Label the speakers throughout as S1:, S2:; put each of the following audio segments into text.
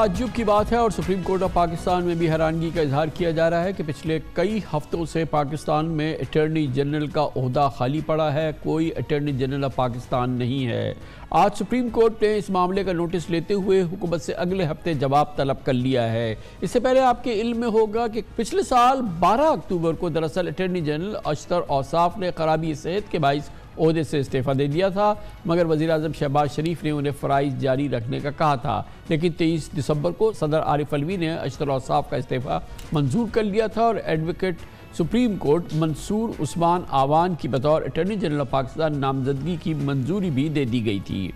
S1: ताजुब की बात है और सुप्रीम कोर्ट ऑफ पाकिस्तान में भी हैरानगी का इजहार किया जा रहा है कि पिछले कई हफ्तों से पाकिस्तान में अटर्नी जनरल का अहदा खाली पड़ा है कोई अटर्नी जनरल ऑफ पाकिस्तान नहीं है आज सुप्रीम कोर्ट ने इस मामले का नोटिस लेते हुए हुकूमत से अगले हफ्ते जवाब तलब कर लिया है इससे पहले आपके इल्म में होगा कि पिछले साल बारह अक्टूबर को दरअसल अटर्नी जनरल अशतर औसाफ ने खराबी सेहत के बाईस अहदे से इस्तीफ़ा दे दिया था मगर वज़ी अजम शहबाज शरीफ ने उन्हें फ़राइज जारी रखने का कहा था लेकिन तेईस दिसंबर को सदर आरिफ अलवी ने अशतर साहब का इस्तीफ़ा मंजूर कर लिया था और advocate supreme court Mansoor Usman Awan की बतौर अटर्नी जनरल पाकिस्तान नामजदगी की मंजूरी भी दे दी गई थी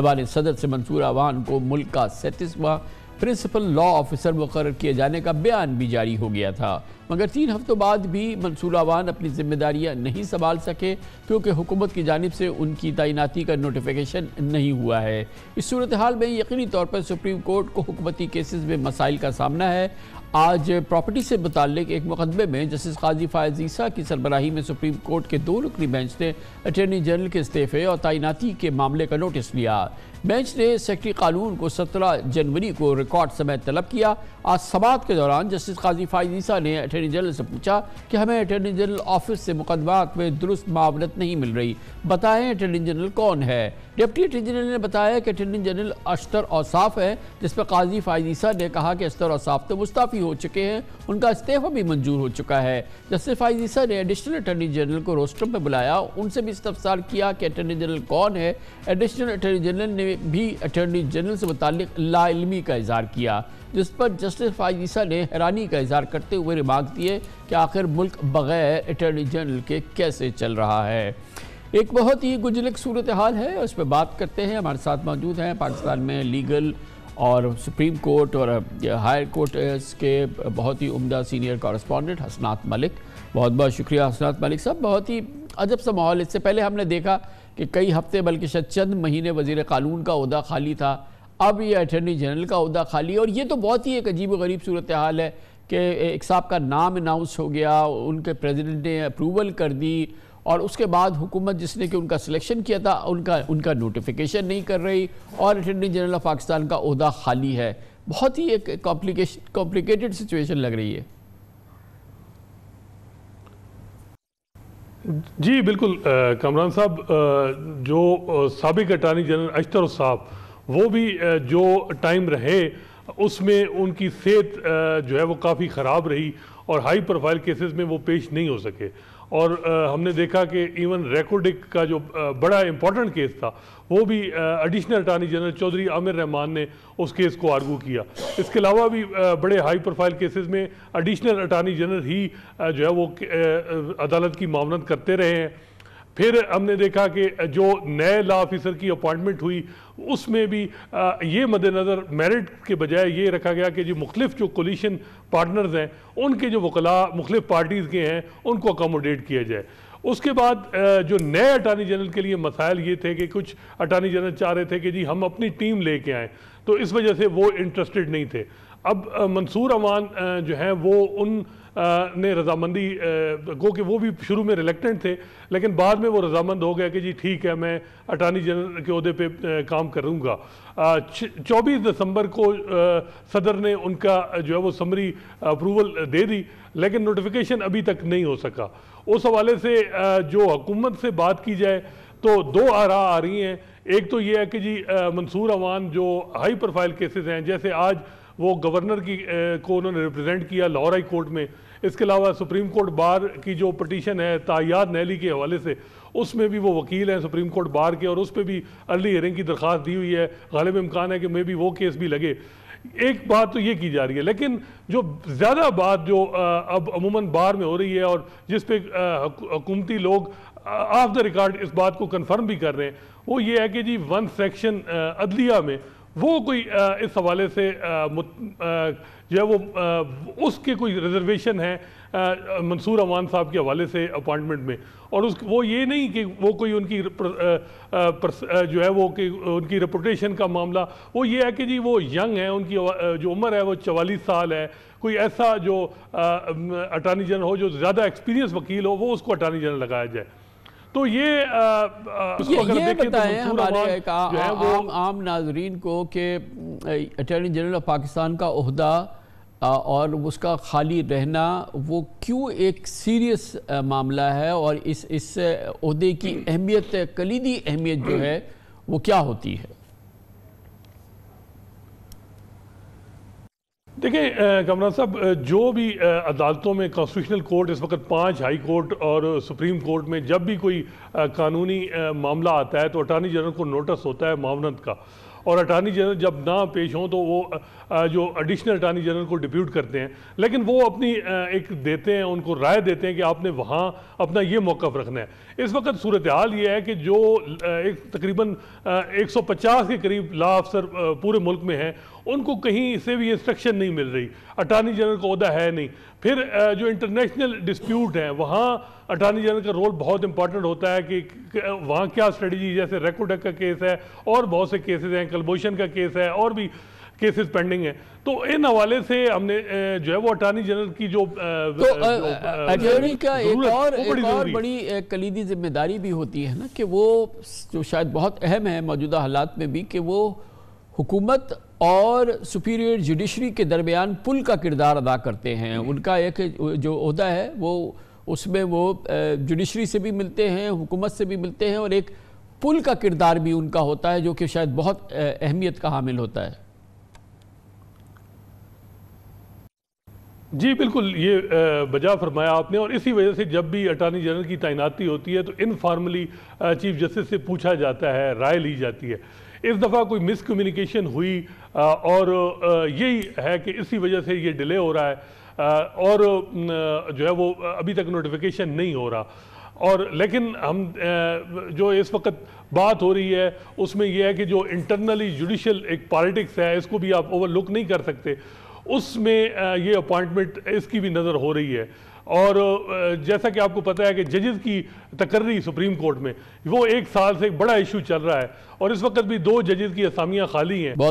S1: एवान सदर से मंसूर आवान को मुल्क का सैंतीसवा प्रिंसिपल लॉ ऑफिसर मुकर किए जाने का बयान भी जारी हो गया था मगर तीन हफ्तों बाद भी मंसूर आवान अपनी जिम्मेदारियां नहीं संभाल सके क्योंकि हुकूमत की जानब से उनकी तैनाती का नोटिफिकेशन नहीं हुआ है इस सूरत हाल में यकीनी तौर पर सुप्रीम कोर्ट को हुकूमती केसेस में मसाइल का सामना है आज प्रॉपर्टी से मुतक एक मुकदमे में जस्टिस काजी फायज ईसा की सरबराही में सुप्रीम कोर्ट के दो रुकनी बेंच ने अटर्नी जनरल के इस्तीफे और तैनाती के मामले का नोटिस लिया बेंच ने सेक्रेटरी कानून को 17 जनवरी को रिकॉर्ड समय तलब किया आज समात के दौरान जस्टिस काजी फायज ईसा ने अटर्नी जनरल से पूछा कि हमें अटर्नी जनरल ऑफिस से मुकदमा में दुरुस्त मावनत नहीं मिल रही बताएं अटर्नी जनरल कौन है डिप्टी अटर्नी जनरल ने बताया कि अटर्नी जनरल अस्तर औसाफ है जिस पर काजी फायदीसा ने कहा कि अस्तर औसाफ तो मुस्ताफ़ी हो चुके हैं उनका इस्तीफा भी मंजूर हो चुका है जस्टिस फायदीसा ने एडिशनल अटर्नी जनरल को रोस्टर में बुलाया उनसे भी इस्तफसार किया कि अटर्नी जनरल कौन है एडिशनल अटर्नी जनरल ने भी अटर्नी जनरल से मुतक लाइलमी का इजहार किया जिस पर जस्टिस फायदीसा ने हैरानी का इजहार करते हुए रिमार्क दिए कि आखिर मुल्क बगैर अटर्नी जनरल के कैसे चल रहा है एक बहुत ही गुजलिक सूरत हाल है उस पर बात करते हैं हमारे साथ मौजूद हैं पाकिस्तान में लीगल और सुप्रीम कोर्ट और हायर कोर्ट के बहुत ही उम्दा सीनियर कॉरस्पॉन्डेंट हसनात मलिक बहुत बहुत शुक्रिया हसनात मलिक साहब बहुत ही अजब सा माहौल इससे पहले हमने देखा कि कई हफ्ते बल्कि शायद चंद महीने वजीर कानून का अहदा खाली था अब ये अटर्नी जनरल का अहदा खाली और ये तो बहुत ही एक अजीब गरीब सूरत हाल है कि एक साहब का नाम अनाउंस हो गया उनके प्रेसिडेंट ने अप्रूवल कर दी और उसके बाद हुकूमत जिसने कि उनका सिलेक्शन किया था उनका उनका नोटिफिकेशन नहीं कर रही और अटर्नी जनरल ऑफ पाकिस्तान का अहदा खाली है बहुत ही एक कॉम्प्लिकेशन कॉम्प्लिकेटेड सिचुएशन लग रही है
S2: जी बिल्कुल कमरान साहब जो सबक अटारनी जनरल अश्तर साहब वो भी जो टाइम रहे उसमें उनकी सेहत जो है वो काफ़ी ख़राब रही और हाई प्रोफाइल केसेस में वो पेश नहीं हो सके और आ, हमने देखा कि इवन रेकोडिक का जो आ, बड़ा इम्पोर्टेंट केस था वो भी additional attorney general Chaudhry Amir Rehman ने उस केस को आर्गू किया इसके अलावा भी आ, बड़े हाई प्रोफाइल केसेस में एडिशनल अटारनी जनरल ही आ, जो है वो आ, अदालत की मामलत करते रहे हैं फिर हमने देखा कि जो नए ला ऑफिसर की अपॉइंटमेंट हुई उसमें भी ये मद्देनज़र मेरिट के बजाय ये रखा गया कि जो मुख्तफ जो कोलिशन पार्टनर्स हैं उनके जो वकला मुख्तफ पार्टीज़ के हैं उनको अकोमोडेट किया जाए उसके बाद जो नए अटारनी जनरल के लिए मसाइल ये थे कि कुछ अटारनी जनरल चाह रहे थे कि जी हम अपनी टीम लेके आएँ तो इस वजह से वो इंटरेस्टेड नहीं थे अब मंसूर अमान जो हैं वो उन ने रजामंदी गो कि वो भी शुरू में रिलेक्टेंट थे लेकिन बाद में वो रजामंद हो गया कि जी ठीक है मैं अटारनी जनरल के अहदे पर काम करूँगा चौबीस दिसंबर को सदर ने उनका जो है वो समरी अप्रूवल दे दी लेकिन नोटिफिकेशन अभी तक नहीं हो सका उस हवाले से जो हुकूमत से बात की जाए तो दो आरा आ रही हैं एक तो ये है कि जी मंसूर अवान जो हाई प्रोफाइल केसेस हैं जैसे आज वो गवर्नर की को उन्होंने रिप्रेजेंट किया लाहौर हाई कोर्ट में इसके अलावा सुप्रीम कोर्ट बार की जो पटिशन है तायाद नैली के हवाले से उसमें भी वो वकील हैं सुप्रीम कोर्ट बार के और उस पर भी अर्ली हयरिंग की दरख्वास्त दी हुई है गालिब इम्कान है कि मे भी वो केस भी लगे एक बात तो ये की जा रही है लेकिन जो ज़्यादा बात जो अब अमूमन बार में हो रही है और जिस पे हुकूमती लोग ऑफ द रिकॉर्ड इस बात को कन्फर्म भी कर रहे हैं वो ये है कि जी वन सेक्शन अदलिया में वो कोई इस हवाले से जो है वो उसके कोई रिजर्वेशन है मंसूर अमान साहब के हवाले से अपॉइंटमेंट में और उस वो ये नहीं कि वो कोई उनकी आ, प्र, जो है वो कि उनकी रिपोटेशन का मामला वो ये है कि जी वो यंग है उनकी जो उम्र है वो चवालीस साल है कोई ऐसा जो अटारनी जनरल हो जो ज़्यादा एक्सपीरियंस वकील हो वो उसको अटारनी जनरल लगाया जाए तो ये, तो आ, आ, ये, ये बताएं तो हमारे एक आम,
S1: आम नाजरीन को कि अटर्नी जनरल ऑफ पाकिस्तान का अहदा और उसका खाली रहना वो क्यों एक सीरियस मामला है और इस इस अहदे की अहमियत कलीदी अहमियत जो है वो क्या होती है
S2: देखिए कमरान साहब जो भी अदालतों में कॉन्स्टिट्यूशनल कोर्ट इस वक्त पांच हाई कोर्ट और सुप्रीम कोर्ट में जब भी कोई कानूनी मामला आता है तो अटॉर्नी जनरल को नोटिस होता है मामनत का और अटारनी जनरल जब ना पेश हों तो वो जो एडिशनल अटारनी जनरल को डिप्यूट करते हैं लेकिन वो अपनी एक देते हैं उनको राय देते हैं कि आपने वहाँ अपना ये मौक़ रखना है इस वक्त सूरत हाल ये है कि जो एक तकरीबन 150 के करीब ला अफसर पूरे मुल्क में हैं उनको कहीं से भी इंस्ट्रक्शन नहीं मिल रही अटारनी जनरल का अहदा है नहीं फिर जो इंटरनेशनल डिस्प्यूट हैं वहाँ अटॉर्नी जनरल का रोल बहुत इंपॉर्टेंट होता है कि वहाँ क्या स्ट्रेटजी जैसे रेकोडक का केस है और बहुत से केसेस हैं कलबोशन का केस है और भी केसेस पेंडिंग है तो इन हवाले से हमने जो है वो अटॉर्नी जनरल की जो तो अटॉर्नी का एक और एक और बड़ी
S1: कलीदी जिम्मेदारी भी होती है ना कि वो जो शायद बहुत अहम है मौजूदा हालात में भी कि वो हुकूमत और सुपीरियर जुडिशरी के दरमियान पुल का किरदार अदा करते हैं उनका एक जो अहदा है वो उसमें वो जुडिशरी से भी मिलते हैं हुकूमत से भी मिलते हैं और एक पुल का किरदार भी उनका होता है जो कि शायद बहुत अहमियत का हामिल होता है
S2: जी बिल्कुल ये बजा फरमाया आपने और इसी वजह से जब भी अटॉर्नी जनरल की तैनाती होती है तो इनफॉर्मली चीफ जस्टिस से पूछा जाता है राय ली जाती है इस दफ़ा कोई मिसकम्युनिकेशन हुई और यही है कि इसी वजह से ये डिले हो रहा है और जो है वो अभी तक नोटिफिकेशन नहीं हो रहा और लेकिन हम जो इस वक्त बात हो रही है उसमें यह है कि जो इंटरनली जुडिशल एक पॉलिटिक्स है इसको भी आप ओवरलुक नहीं कर सकते उसमें ये अपॉइंटमेंट इसकी भी नज़र हो रही है और जैसा कि आपको पता है कि जजेस की तकर्री सुप्रीम कोर्ट में वो एक साल से एक बड़ा इशू चल रहा है और इस वक्त भी दो जजेस की असामियाँ खाली हैं